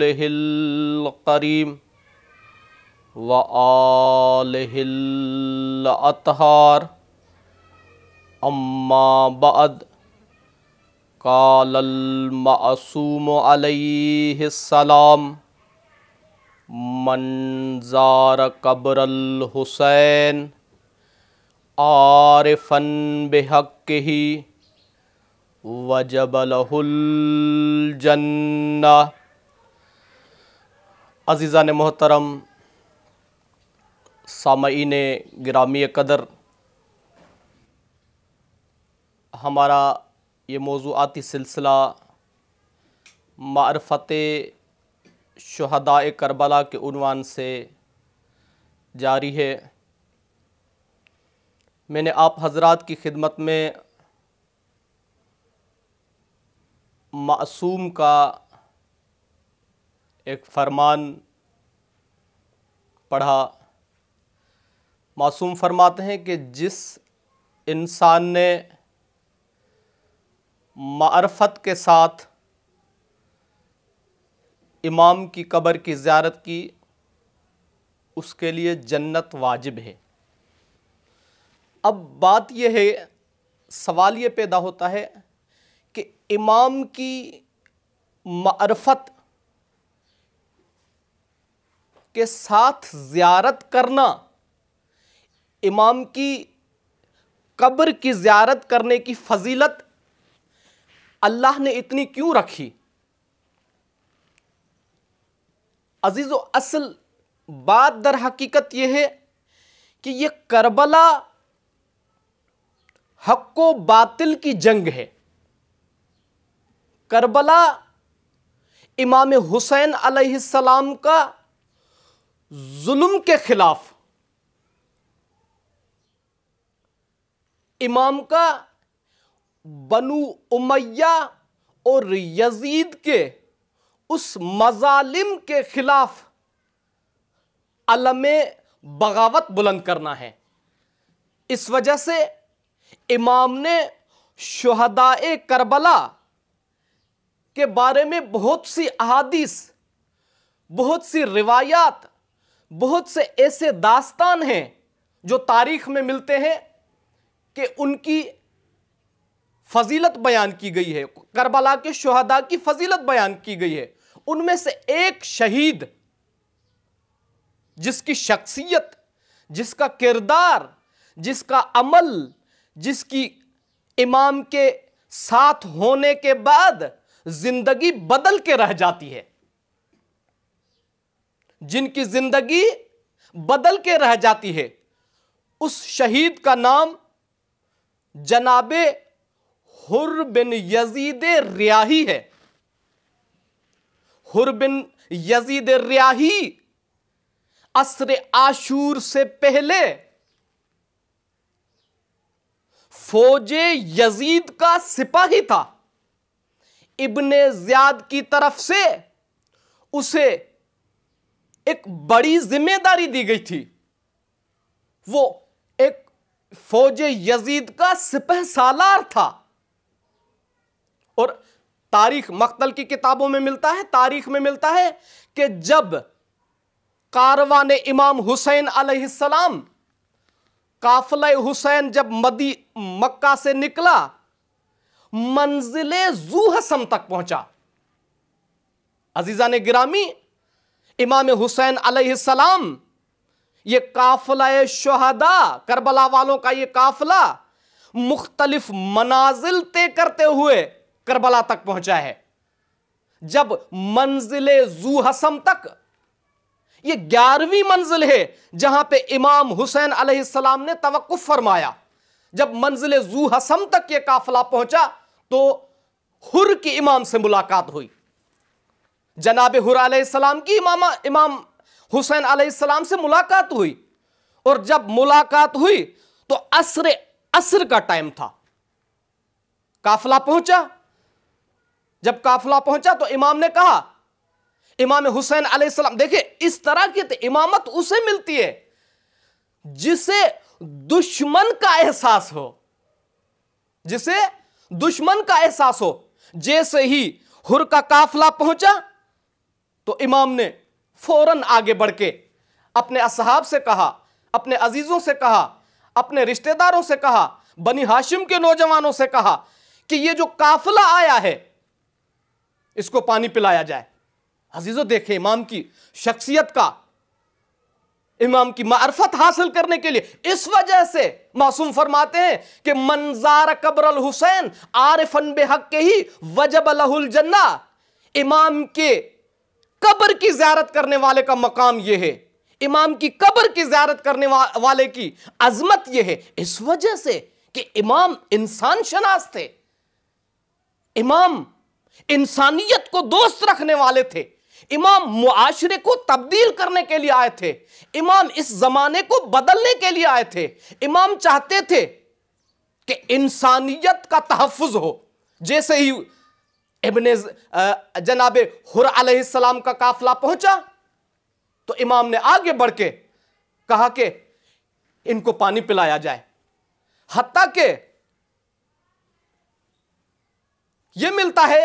करीम व आलहिल अतहार अम्मा बद कालमासूम सलाम मंजार कब्रल हुसैन आरफन बेहक ही वजबलहुल जन्ना अजीज़ा ने मोहतरम सामीन ग्रामीय कदर हमारा ये मौजूदी सिलसिला मारफत शहदा करबला के उनवान से जारी है मैंने आप हजरात की खिदमत में मासूम का एक फरमान पढ़ा मासूम फरमाते हैं कि जिस इंसान ने मारफत के साथ इमाम की कब्र की ज्यारत की उसके लिए जन्नत वाजिब है अब बात यह है सवाल ये पैदा होता है कि इमाम की मारफत के साथ ज़्यारत करना इमाम की कब्र की ज़्यारत करने की फजीलत अल्लाह ने इतनी क्यों रखी अजीज़ असल बात दर हकीकत यह है कि यह करबला हक्को बातिल की जंग है करबला इमाम हुसैन अलैहिस्सलाम का जुल्म के खिलाफ इमाम का बनु उमैया और यजीद के उस मजालिम के खिलाफ अलम बगावत बुलंद करना है इस वजह से इमाम ने शहदाए करबला के बारे में बहुत सी अहादीस बहुत सी रिवायात बहुत से ऐसे दास्तान हैं जो तारीख में मिलते हैं कि उनकी फजीलत बयान की गई है करबला के शहदा की फजीलत बयान की गई है उनमें से एक शहीद जिसकी शख्सियत जिसका किरदार जिसका अमल जिसकी इमाम के साथ होने के बाद जिंदगी बदल के रह जाती है जिनकी जिंदगी बदल के रह जाती है उस शहीद का नाम जनाब हुर बिन यजीद रियाही है हुर बिन यजीद रियाही असर आशूर से पहले फौज यजीद का सिपाही था इब्ने जियाद की तरफ से उसे एक बड़ी जिम्मेदारी दी गई थी वो एक फौज यजीद का सिपह सालार था और तारीख मख्तल की किताबों में मिलता है तारीख में मिलता है कि जब कारवान इमाम हुसैन अलैहिस्सलाम काफले हुसैन जब मदी मक्का से निकला मंजिल जूहसम तक पहुंचा अजीजा ने गिरामी इमाम हुसैन अलैहिस्सलाम ये काफिला शहदा करबला वालों का ये काफिला मुख्तलिफ मनाजिल तय करते हुए करबला तक पहुंचा है जब मंजिल जू हसम तक ये ग्यारहवीं मंजिल है जहां पे इमाम हुसैन अलैहिस्सलाम ने तवक्फ फरमाया जब मंजिल जू हसम तक ये काफिला पहुंचा तो हुर की इमाम से मुलाकात हुई जनाब हुराम की इमामा इमाम हुसैन आसमाम से मुलाकात हुई और जब मुलाकात हुई तो असर असर का टाइम था काफिला पहुंचा जब काफिला पहुंचा तो इमाम ने कहा इमाम हुसैन आसमाम देखिए इस तरह की तो इमामत उसे मिलती है जिसे दुश्मन का एहसास हो जिसे दुश्मन का एहसास हो जैसे ही हुर का काफिला पहुंचा तो इमाम ने फौरन आगे बढ़ के अपने असहाब से कहा अपने अजीज़ों से कहा अपने रिश्तेदारों से कहा बनी हाशिम के नौजवानों से कहा कि ये जो काफिला आया है इसको पानी पिलाया जाए अजीज़ों देखे इमाम की शख्सियत का इमाम की मार्फत हासिल करने के लिए इस वजह से मासूम फरमाते हैं कि मंजार कब्र हुसैन आरिफन बेहक के ही वजब लहुल जन्ना इमाम के कब्र की ज्यारत करने वाले का मकाम यह है इमाम की कब्र की ज्यारत करने वा, वाले की अजमत यह है इस वजह से कि इमाम इंसान शनास थे इमाम इंसानियत को दोस्त रखने वाले थे इमाम मुआशरे को तब्दील करने के लिए आए थे इमाम इस जमाने को बदलने के लिए आए थे इमाम चाहते थे कि इंसानियत का तहफ़ हो जैसे ही इबन जनाब हुर सलाम का काफिला पहुंचा तो इमाम ने आगे बढ़ के कहा कि इनको पानी पिलाया जाए हत्या के ये मिलता है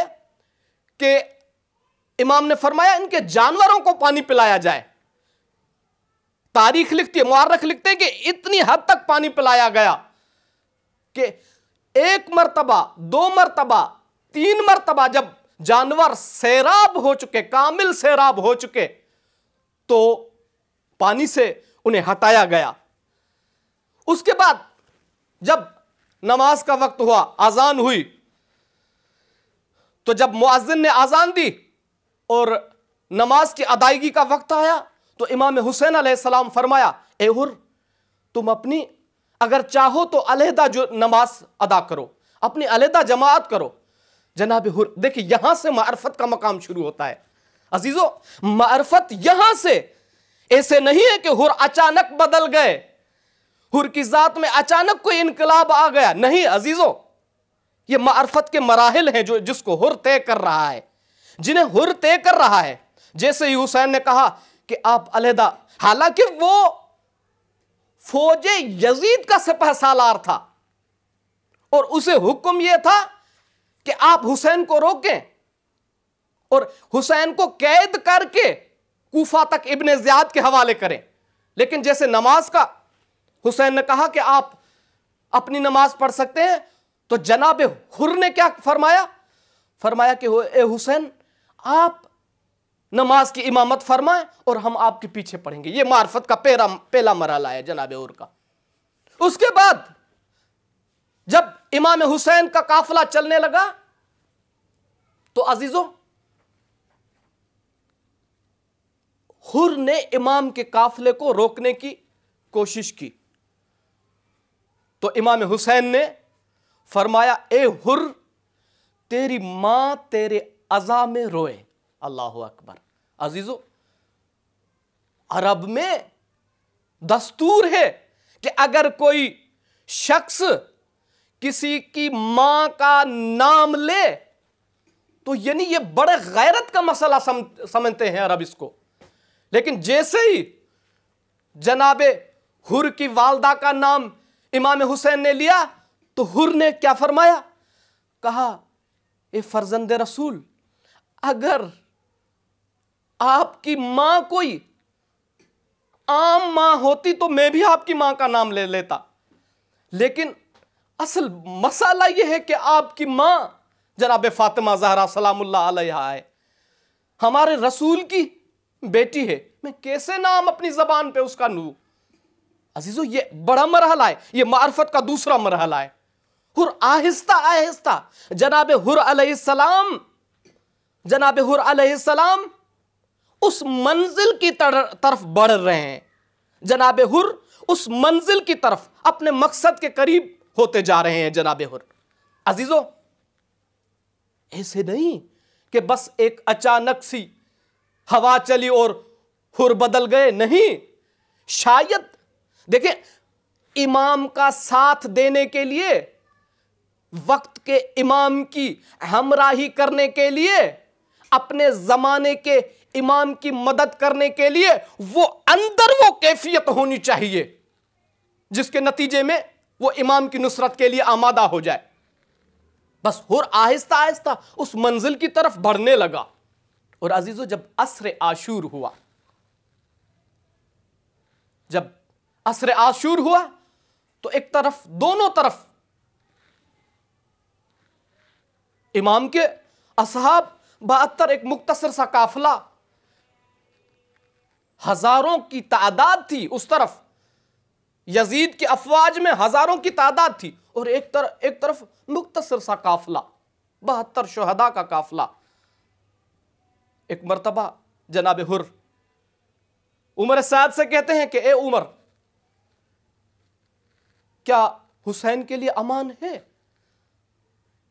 कि इमाम ने फरमाया इनके जानवरों को पानी पिलाया जाए तारीख लिखती है मुआरख लिखते हैं कि इतनी हद तक पानी पिलाया गया कि एक मरतबा दो मरतबा तीन मरतबा जब जानवर सैराब हो चुके कामिल सैराब हो चुके तो पानी से उन्हें हटाया गया उसके बाद जब नमाज का वक्त हुआ आज़ान हुई तो जब मुआजिन ने आज़ान दी और नमाज की अदायगी का वक्त आया तो इमाम हुसैन सलाम फरमाया एहुर तुम अपनी अगर चाहो तो अलहदा जो नमाज अदा करो अपनी अलहदा जमात करो जनाब हुर देखिए यहां से मार्फत का मकाम शुरू होता है अजीजो मार्फत यहां से ऐसे नहीं है कि हुर अचानक बदल गए हुर की जात में अचानक कोई इनकलाब आ गया नहीं अजीजों ये मार्फत के मराहल हैं जो जिसको हुर तय कर रहा है जिन्हें हुर तय कर रहा है जैसे ही हुसैन ने कहा कि आप अलहदा हालांकि वो फौज यजीद का सपह सालार था और उसे हुक्म यह था कि आप हुसैन को रोकें और हुसैन को कैद करके कूफा तक इब्ने ज्याद के हवाले करें लेकिन जैसे नमाज का हुसैन ने कहा कि आप अपनी नमाज पढ़ सकते हैं तो जनाब हुर ने क्या फरमाया फरमाया कि ए हुसैन आप नमाज की इमामत फरमाएं और हम आपके पीछे पढ़ेंगे ये मार्फत का पहला पहला मरला है जनाब और का उसके बाद इमाम हुसैन का काफिला चलने लगा तो अजीजों हुर ने इमाम के काफिले को रोकने की कोशिश की तो इमाम हुसैन ने फरमाया ए हुर तेरी मां तेरे अजा में रोए अल्लाह अकबर अजीजो अरब में दस्तूर है कि अगर कोई शख्स किसी की मां का नाम ले तो यानी ये बड़े गैरत का मसला सम, समझते हैं अरब इसको लेकिन जैसे ही जनाब हुर की वालदा का नाम इमाम हुसैन ने लिया तो हुर ने क्या फरमाया कहा ए फर्जंद रसूल अगर आपकी मां कोई आम मां होती तो मैं भी आपकी मां का नाम ले लेता लेकिन असल मसाला यह है कि आपकी माँ जनाब फातिमा जहरा सलामुल्ला है हमारे रसूल की बेटी है मैं कैसे नाम अपनी जबान पर उसका लू अजीजो ये बड़ा मरहला है ये मार्फत का दूसरा मरहला है हुर आहिस्ता आहिस्ता जनाब हुर सलाम जनाब हुर सलाम उस मंजिल की तरफ बढ़ रहे हैं जनाब हुर उस मंजिल की तरफ अपने मकसद के करीब होते जा रहे हैं जनाब हुर अजीजों ऐसे नहीं कि बस एक अचानक सी हवा चली और हुर बदल गए नहीं शायद देखें इमाम का साथ देने के लिए वक्त के इमाम की हमराही करने के लिए अपने जमाने के इमाम की मदद करने के लिए वो अंदर वो कैफियत होनी चाहिए जिसके नतीजे में वो इमाम की नुसरत के लिए आमादा हो जाए बस हुर आहिस्ता आहिस्ता उस मंजिल की तरफ बढ़ने लगा और अजीज़ो जब असर आशूर हुआ जब असर आशूर हुआ तो एक तरफ दोनों तरफ इमाम के असहाब बहत्तर एक मुख्तसर सा काफिला हजारों की तादाद थी उस तरफ यजीद की अफवाज में हजारों की तादाद थी और एक तरफ एक तरफ मुख्तसर सा काफिला बहत्तर शहदा का काफिला एक मरतबा जनाब हुर उमर साद से कहते हैं कि ए उमर क्या हुसैन के लिए अमान है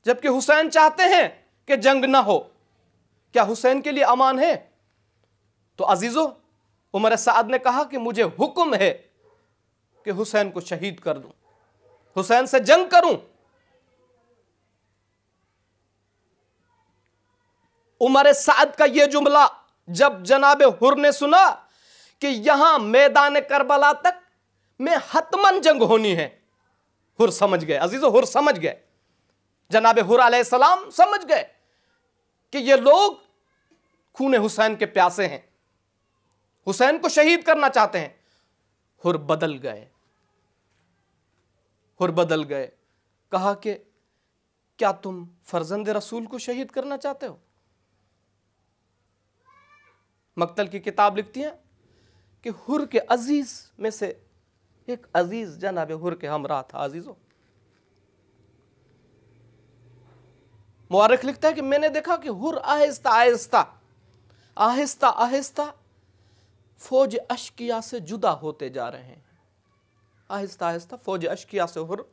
जबकि हुसैन चाहते हैं कि जंग ना हो क्या हुसैन के लिए अमान है तो अजीजो उमर साद ने कहा कि मुझे हुक्म है कि हुसैन को शहीद कर दूं हुसैन से जंग करूं उमर साद का यह जुमला जब जनाब हुर ने सुना कि यहां मैदान करबला तक में हतमन जंग होनी है हुर समझ गए अजीजो हुर समझ गए जनाब हुर सलाम समझ गए कि ये लोग खून हुसैन के प्यासे हैं हुसैन को शहीद करना चाहते हैं हुर बदल गए हुर बदल गए कहा कि क्या तुम फर्जंद रसूल को शहीद करना चाहते हो मकतल की किताब लिखती हैं कि हुर के अजीज़ में से एक अजीज़ जनाब हुर के हमरा था अजीज़ो मुबारक लिखता है कि मैंने देखा कि हुर आहिस्ता आहिस्ता आहिस्ता आहिस्ता फौज अशकिया से जुदा होते जा रहे हैं आहिस्ता आहिस्ता फ़ौज अशकिया से हुर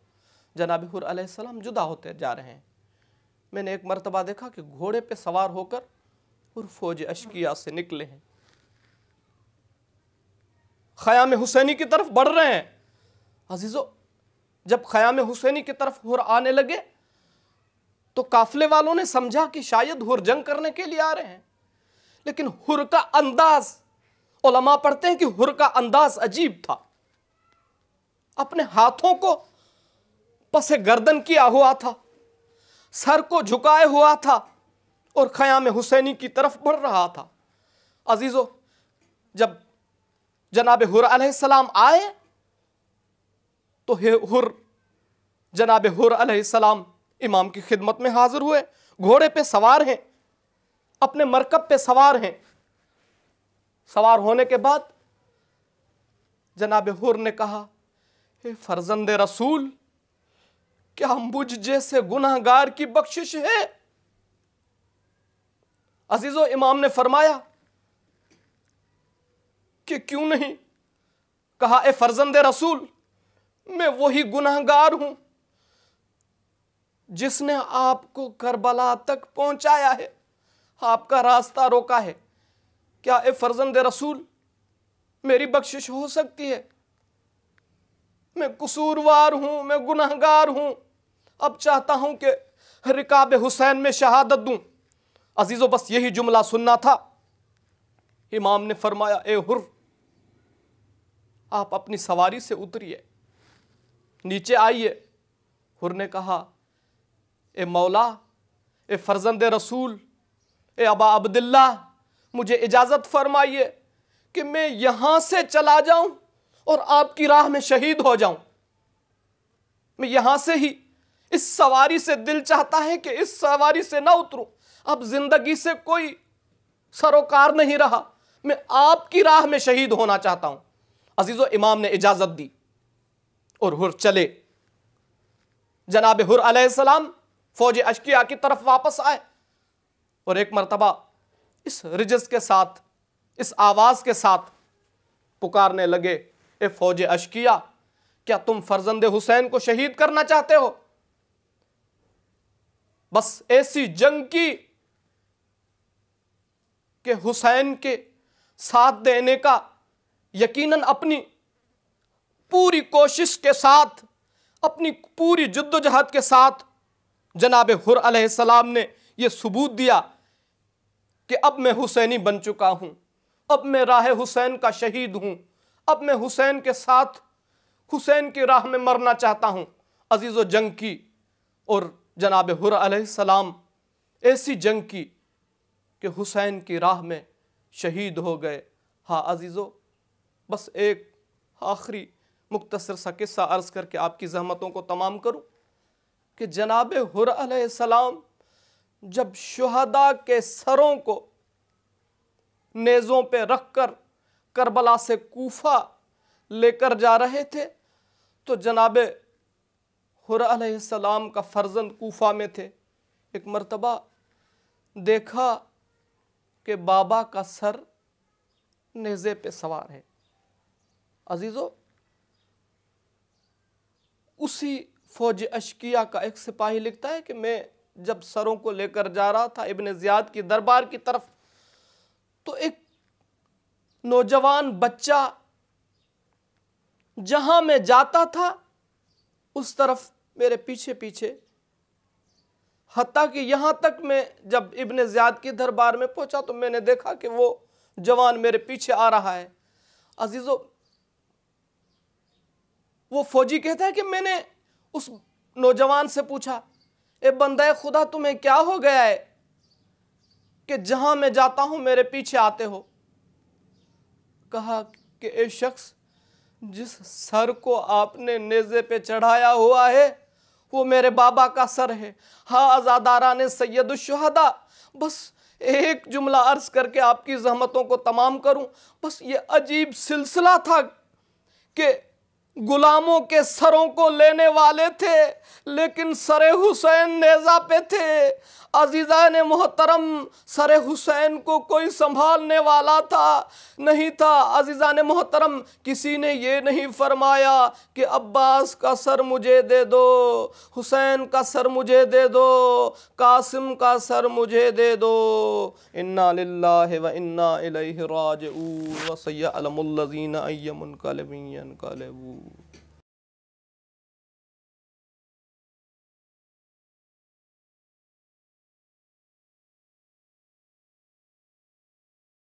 जनाब हुर अलैहिस्सलाम जुदा होते जा रहे हैं मैंने एक मरतबा देखा कि घोड़े पे सवार होकर हुर फ़ौज अशकिया से निकले हैं ख़याम हुसैनी की तरफ बढ़ रहे हैं अजीज़ो जब ख़याम हुसैनी की तरफ हुर आने लगे तो काफले वालों ने समझा कि शायद हुर जंग करने के लिए आ रहे हैं लेकिन हुर का अंदाज ओलमा पढ़ते हैं कि हुर का अंदाज अजीब था अपने हाथों को पसे गर्दन किया हुआ था सर को झुकाए हुआ था और खयाम हुसैनी की तरफ बढ़ रहा था अजीज़ो जब जनाब हुर सलाम आए तो हे हुर जनाब हुर सलाम इमाम की खिदमत में हाजिर हुए घोड़े पे सवार हैं अपने मरकब पे सवार हैं सवार होने के बाद जनाब हुर ने कहा फर्जंद रसूल क्या मुझ जैसे गुनाहगार की बख्शिश है अजीजो इमाम ने फरमाया कि क्यों नहीं कहा ए फर्जंद रसूल मैं वही गुनाहगार हूं जिसने आपको करबला तक पहुंचाया है आपका रास्ता रोका है क्या ए फर्जंद रसूल मेरी बख्शिश हो सकती है मैं कसूरवार हूँ मैं गुनहगार हूँ अब चाहता हूँ कि रिकाब हुसैन में शहादत दूँ अजीज़ो बस यही जुमला सुनना था इमाम ने फरमाया ए हुर आप अपनी सवारी से उतरिए नीचे आइए हुर ने कहा ए मौला ए फर्जंद रसूल ए अबा अब्दुल्ला मुझे इजाज़त फरमाइए कि मैं यहाँ से चला जाऊँ और आपकी राह में शहीद हो जाऊं मैं यहां से ही इस सवारी से दिल चाहता है कि इस सवारी से ना उतरूं अब जिंदगी से कोई सरोकार नहीं रहा मैं आपकी राह में शहीद होना चाहता हूं अजीज़ो इमाम ने इजाजत दी और हुर चले जनाब हुर अलैहिस्सलाम फौज अशकिया की तरफ वापस आए और एक मरतबा इस रिजस के साथ इस आवाज़ के साथ पुकारने लगे ए फौज अशकिया क्या तुम फर्जंद हुसैन को शहीद करना चाहते हो बस ऐसी जंग की के हुसैन के साथ देने का यकीनन अपनी पूरी कोशिश के साथ अपनी पूरी जद्दोजहद के साथ जनाब हुर सलाम ने यह सबूत दिया कि अब मैं हुसैनी बन चुका हूं अब मैं राह हुसैन का शहीद हूं अब मैं हुसैन के साथ हुसैन की राह में मरना चाहता हूँ अजीज़ जंग की और जनाब हुर सलाम ऐसी जंग की कि हुसैन की राह में शहीद हो गए हाँ अजीज़ो बस एक आखिरी मुख्तसर सा किस्सा अर्ज़ करके आपकी जहमतों को तमाम करूँ कि जनाब हुर सलाम जब शहदा के सरों को नेज़ों पे रख कर करबला से कोफा लेकर जा रहे थे तो जनाब हुराम का फर्जंद कोफा में थे एक मरतबा देखा कि बाबा का सर नेज़े पे सवार है अजीज़ो उसी फौज अशकिया का एक सिपाही लिखता है कि मैं जब सरों को लेकर जा रहा था इबन ज़ियाद की दरबार की तरफ तो एक नौजवान बच्चा जहाँ मैं जाता था उस तरफ मेरे पीछे पीछे हती कि यहाँ तक मैं जब इब्न ज़्याद के दरबार में पहुँचा तो मैंने देखा कि वो जवान मेरे पीछे आ रहा है अजीज़ो वो फौजी कहता है कि मैंने उस नौजवान से पूछा ए बंदा खुदा तुम्हें क्या हो गया है कि जहाँ मैं जाता हूँ मेरे पीछे आते हो कहा कि ए शख्स जिस सर को आपने नेज़े पे चढ़ाया हुआ है वो मेरे बाबा का सर है हाँ आज़ादारा ने सैदुशहदा बस एक जुमला अर्ज करके आपकी जहमतों को तमाम करूं बस ये अजीब सिलसिला था कि गुलामों के सरों को लेने वाले थे लेकिन सर हुसैन नेजा पे थे अजीज़ा ने मोहतरम सर हुसैन को कोई संभालने वाला था नहीं था अजीज़ा ने मोहतरम किसी ने ये नहीं फरमाया कि अब्बास का सर मुझे दे दो हुसैन का सर मुझे दे दो कासिम का सर मुझे दे दो इन्ना लिल्ला व इन्ना इलाज सैलमीन कलबू